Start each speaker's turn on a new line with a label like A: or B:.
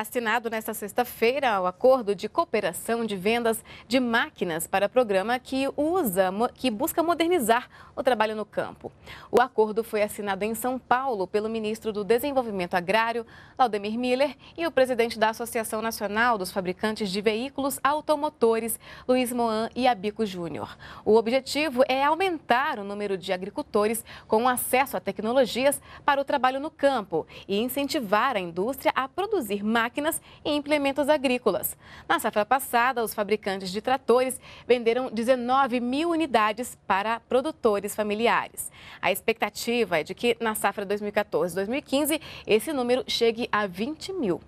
A: Assinado nesta sexta-feira o acordo de cooperação de vendas de máquinas para programa que usa, que busca modernizar o trabalho no campo. O acordo foi assinado em São Paulo pelo ministro do Desenvolvimento Agrário, Laudemir Miller, e o presidente da Associação Nacional dos Fabricantes de Veículos Automotores, Luiz Moan e Abico Júnior. O objetivo é aumentar o número de agricultores com acesso a tecnologias para o trabalho no campo e incentivar a indústria a produzir máquinas máquinas e implementos agrícolas. Na safra passada, os fabricantes de tratores venderam 19 mil unidades para produtores familiares. A expectativa é de que na safra 2014-2015 esse número chegue a 20 mil.